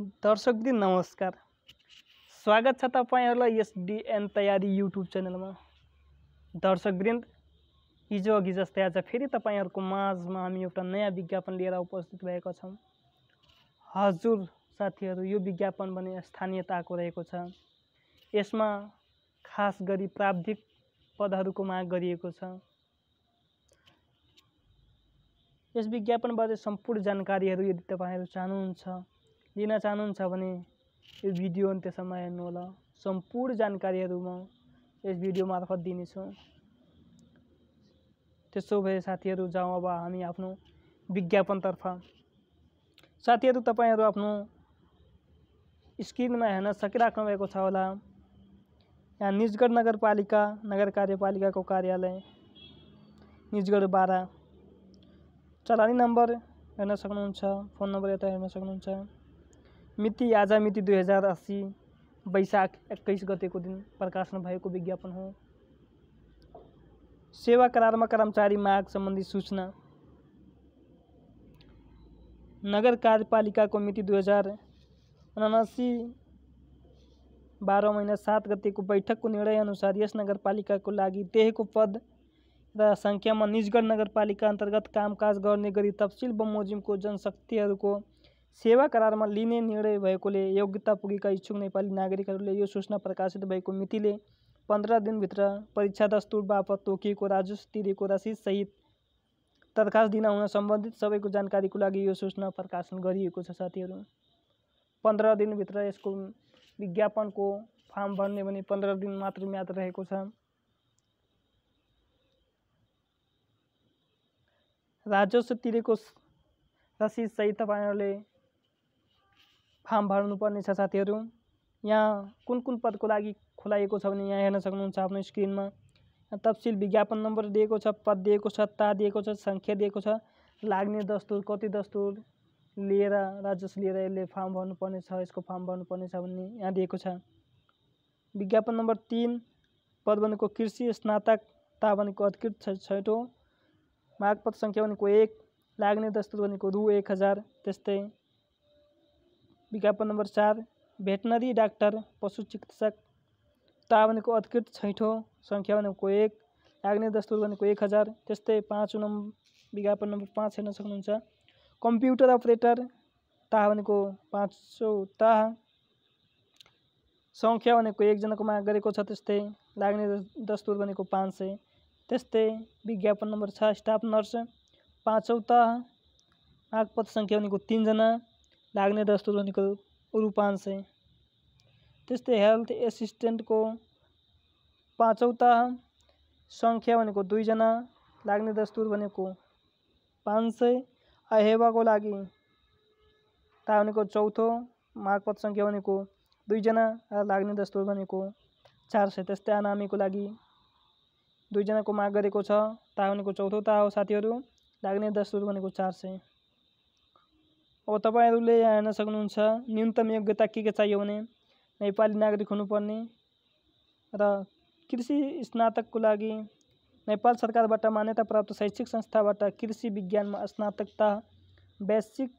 दर्शक दिन नमस्कार स्वागत छ तपाईँहरूलाई यस डिएन तयारी युट्युब च्यानलमा दर्शकवृन्द हिजो अघि जस्तै आज फेरि तपाईँहरूको माझमा हामी एउटा नयाँ विज्ञापन लिएर उपस्थित भएका छौँ हजुर साथीहरू यो विज्ञापन भने स्थानीयताको रहेको छ यसमा खास गरी प्राविधिक पदहरूको माग गरिएको छ यस विज्ञापनबारे सम्पूर्ण जानकारीहरू यदि तपाईँहरू चाहनुहुन्छ लिन चाहनुहुन्छ भने यो भिडियो अन्त्यसम्म हेर्नुहोला सम्पूर्ण जानकारीहरू म यस भिडियो मार्फत दिनेछु त्यसो भए साथीहरू जाउँ अब हामी आफ्नो विज्ञापनतर्फ साथीहरू तपाईँहरू आफ्नो स्क्रिनमा हेर्न सकिराख्नु भएको छ होला यहाँ निजगढ नगरपालिका नगर कार्यपालिकाको कार्यालय निजगढ बाह्र चलानी नम्बर हेर्न सक्नुहुन्छ फोन नम्बर यता हेर्न सक्नुहुन्छ मिति आज मिति दुई हजार अस्सी वैशाख गति को दिन प्रकाशन भाई विज्ञापन हो सेवा में कर्मचारी माग संबंधी सूचना नगर को मिति दुई हजार उनासी बाहर महीना सात अनुसार इस नगरपालिक को लगी लागि को पद र में निजगढ नगरपालिका अन्तर्गत कामकाज गर्ने बमोजिम को जनशक्ति को सेवा करारमा लिने निर्णय भएकोले योग्यता पुगेका इच्छुक नेपाली नागरिकहरूले यो सूचना प्रकाशित भएको मितिले पन्ध्र दिनभित्र परीक्षा दस्तुर बापत तोकिएको राजस्व तिरेको रसिदसहित दरखास्त दिन हुन सम्बन्धित सबैको जानकारीको लागि यो सूचना प्रकाशन गरिएको छ साथीहरू पन्ध्र दिनभित्र यसको विज्ञापनको फार्म भर्ने भने पन्ध्र दिन मात्र म्याद रहेको छ राजस्व तिरेको रसिदसहित तपाईँहरूले फार्म भर्नुपर्ने छ साथीहरू यहाँ कुन कुन पदको लागि खुलाइएको छ भने यहाँ हेर्न सक्नुहुन्छ आफ्नो स्क्रिनमा तफसिल विज्ञापन नम्बर दिएको छ पद दिएको छ ता दिएको छ सङ्ख्या दिएको छ लाग्ने दस्तुर कति दस्तुर लिएर राजस्व लिएर यसले फार्म भर्नुपर्ने छ यसको फार्म भर्नुपर्ने छ भन्ने यहाँ दिएको छ विज्ञापन नम्बर तिन पद भनेको कृषि स्नातक ता भनेको अधिकृत छैटौँ मागपत्र सङ्ख्या भनेको एक लाग्ने दस्तुर भनेको रु एक हजार त्यस्तै विज्ञापन नंबर चार भेटनरी डाक्टर पशु चिकित्सक ता को अधिकृत छैठौँ सङ्ख्या को एक लाग्ने दस्तुर को एक हजार तस्ते पांच नंबर विज्ञापन नंबर पांच हेन सकूँ कंप्यूटर अपरेटर ता भनेको पाँचौँ ताह सङ्ख्या भनेको को एकजना को छ तस्ते लगने दस्तुर को पाँच सौ तस्ते विज्ञापन नंबर छ स्टाफ नर्स पांचौ तह मागपत्र संख्या भनेको लाग्ने को रूपांश है तस्ते हेल्थ एसिस्टेंट को सङ्ख्या भनेको दुईजना दस्तूर दस्तुर पांच पाँच सय को लगी ता भनेको चौथो मार्गपत संख्या भनेको दुईजना लगने दस्तूर बने चार सौ तस्ते अनामी को लगी दुईजना को मागर ता भनेको चौथो ता हो साथी लगने दस्तुर भनेको चार सौ अब तपाईँहरूले यहाँ हेर्न सक्नुहुन्छ न्यूनतम योग्यता के के चाहियो भने नेपाली नागरिक हुनुपर्ने र कृषि स्नातकको लागि नेपाल सरकारबाट मान्यता प्राप्त शैक्षिक संस्थाबाट कृषि विज्ञानमा स्नातकता बेसिक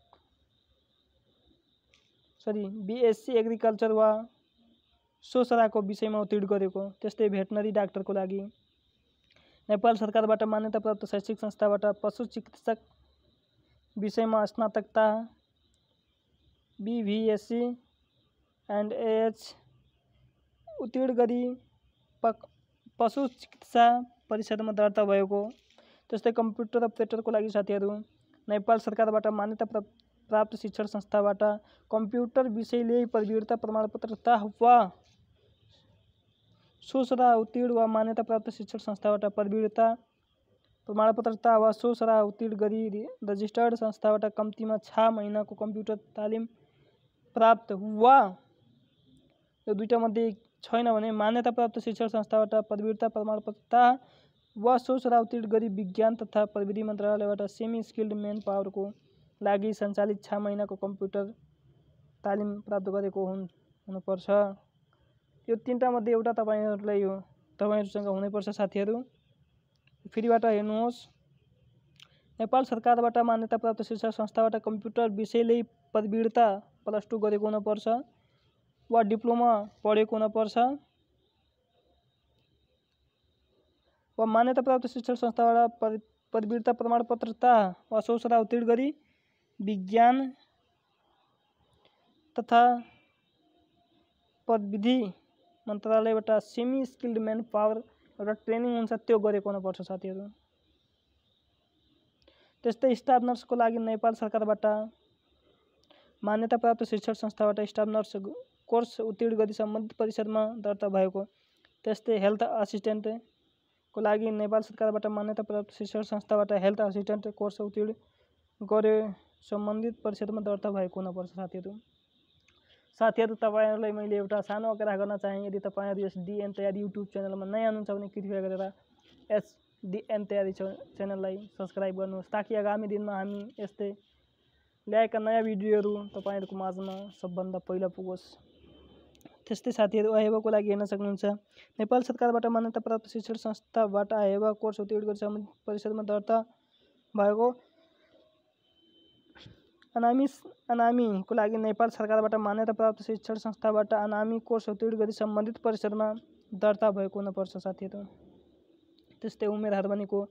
सरी बिएससी एग्रिकल्चर वा सोसराको विषयमा उत्तीर्ण गरेको त्यस्तै भेटनरी डाक्टरको लागि नेपाल सरकारबाट मान्यता प्राप्त शैक्षिक संस्थाबाट पशु चिकित्सक विषयमा स्नातकता B V S C and A H उत्तीर्ण गरी पक पशु चिकित्सा परिषद में दर्ता भएको कंप्यूटर अपरेटर को लगी साथी नेपाल सरकार मान्यता प्राप्त शिक्षण संस्थाबाट विषय लिए प्रवीरता प्रमाणपत्र वा सुसरा उत्तीर्ण व मान्यता प्राप्त शिक्षण संस्था प्रवीरता प्रमाणपत्रता वा सुसरा उत्तीर्ण करी रजिस्टर्ड संस्था कमती में छ को कंप्यूटर तालीम प्राप्त वा यो मध्ये छैन भने मान्यता प्राप्त शिक्षण संस्थाबाट पदवीरता प्रमाणपत्र वा सो शरावतीर्ण गरी विज्ञान तथा प्रविधि मन्त्रालयबाट सेमी स्किल्ड म्यान पावरको लागि सञ्चालित छ महिनाको कम्प्युटर तालिम प्राप्त गरेको हुन् हुनुपर्छ यो मध्ये एउटा तपाईँहरूलाई यो तपाईँहरूसँग हुनैपर्छ साथीहरू फेरिबाट हेर्नुहोस् नेपाल सरकार मान्यता प्राप्त शिक्षा संस्था कंप्यूटर विषय पदवीढ़ता प्लस टू गरेको हुनुपर्छ वा डिप्लोमा पढ़े हुनुपर्छ व मान्यता प्राप्त शिक्षण संस्था पदवीढ़ता प्रमाणपत्र प्रमाणपत्रता वा उत्तीर्ण करी विज्ञान तथा पदविधि मंत्रालय semi skilled manpower training training हुन्छ त्यो तस्ते स्टाफ को लगी नेपाल सरकार मान्यता प्राप्त शिक्षण संस्था स्टाफ नर्स कोर्स उत्तीर्ण गरी परिषद में दर्ता तस्ते हेल्थ हेल्थ को लगी नेपाल सरकार मान्यता प्राप्त शिक्षण संस्था हेल्थ असिस्टेन्ट कोर्स उत्तीर्ण संबंधित परिषद में दर्ता होना हुनपर्छ साथी साथीहरू तपाईँहरूलाई मैले एउटा आग्रह करना चाहे यदि तैयार यस डिएन यूट्यूब चैनल में नयाँ हुनुहुन्छ कृपया करें एस डिएन तयारी च्यानललाई सब्सक्राइब गर्नुहोस् ताकि आगामी दिनमा हामी यस्तै ल्याएका नयाँ भिडियोहरू तपाईँहरूको माझमा सबभन्दा पहिला पुगोस् त्यस्तै साथीहरू अहेवाको लागि हेर्न सक्नुहुन्छ नेपाल सरकारबाट मान्यता प्राप्त शिक्षण संस्थाबाट अहेवा कोर्स उत्तीर्ण गरी सम्बन्धित परिषदमा दर्ता भएको अनामी अनामीको लागि नेपाल सरकारबाट मान्यता प्राप्त शिक्षण संस्थाबाट अनामी कोर्स उत्तीर्ण गरी सम्बन्धित परिषदमा दर्ता भएको हुनुपर्छ साथीहरू त्यस्तै उमेर को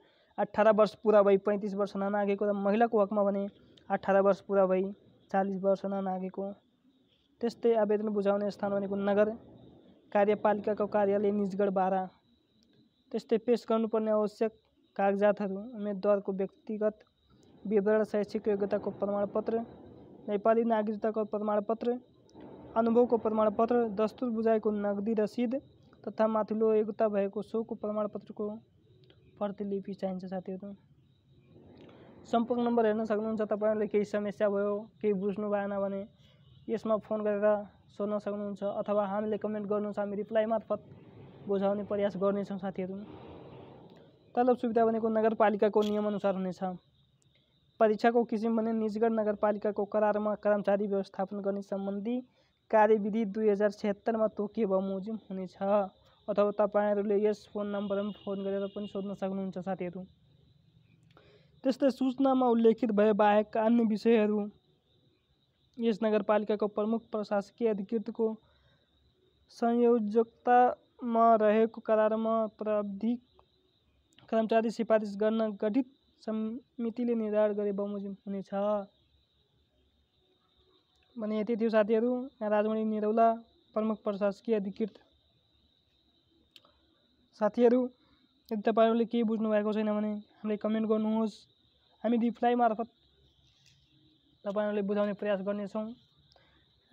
अठारह वर्ष पूरा भई पैंतीस वर्ष महिला को हक में भने अठारह वर्ष पूरा भई चालीस वर्ष ननागेको तस्ते आवेदन बुझाने स्थान बने नगर का कार्यालय निजगढ तस्ते पेश कर पर्ने आवश्यक कागजात उम्मीदवार को व्यक्तिगत विवरण शैक्षिक योग्यता को प्रमाणपत्र नेपाली को प्रमाणपत्र अनुभव को प्रमाणपत्र दस्तुर को नगदी रसीद तथा मथिलो योग्यता को प्रमाणपत्र को प्रतिलिपि चाहिन्छ साथीहरू सम्पर्क नम्बर हेर्न सक्नुहुन्छ तपाईँहरूले केही समस्या भयो केही बुझ्नु भएन भने यसमा फोन गरेर सोध्न सक्नुहुन्छ अथवा हामीले कमेन्ट गर्नुहुन्छ हामी रिप्लाई मार्फत बुझाउने प्रयास गर्नेछौँ साथीहरू तलब सुविधा भनेको नगरपालिकाको नियमअनुसार हुनेछ परीक्षाको किसिम भने निजगढ नगरपालिकाको करारमा कर्मचारी व्यवस्थापन गर्ने सम्बन्धी कार्यविधि दुई हजार छत्तरमा तोकिए बमोजिम हुनेछ अथवा तपाईँहरूले यस फोन नम्बरमा फोन गरेर पनि सोध्न सक्नुहुन्छ साथीहरू त्यस्तै सूचनामा उल्लेखित भए भएबाहेकका अन्य विषयहरू यस नगरपालिकाको प्रमुख प्रशासकीय अधिकृतको संयोजकतामा रहेको करारमा प्राविधिक कर्मचारी सिफारिस गर्न गठित समितिले निर्धारण गरे बमोजिम हुनेछ भने यति थियो साथीहरू राजमणि निरौला प्रमुख प्रशासकीय अधिकृत साथीहरू यदि तपाईँहरूले केही बुझ्नुभएको छैन भने हामीले कमेन्ट गर्नुहोस् हामी रिप्लाई मार्फत तपाईँहरूले बुझाउने प्रयास गर्नेछौँ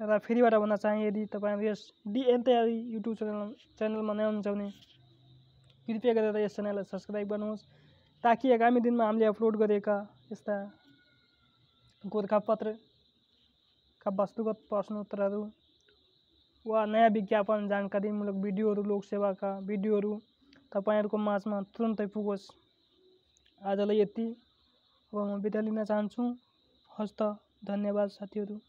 र फेरिबाट भन्न चाहेँ यदि तपाईँहरू यस डिएन तयारी युट्युब च्यानल च्यानलमा नयाँ हुनुहुन्छ भने कृपया गरेर यस च्यानललाई सब्सक्राइब गर्नुहोस् ताकि आगामी दिनमा हामीले अपलोड गरेका यस्ता गोर्खापत्रका वस्तुगत प्रश्नोत्तरहरू वा नयाँ विज्ञापन जानकारीमूलक भिडियोहरू लोकसेवाका भिडियोहरू तपाईँहरूको माझमा तुरन्तै पुगोस् आजलाई यति अब म बिदा लिन चाहन्छु हस्त धन्यवाद साथीहरू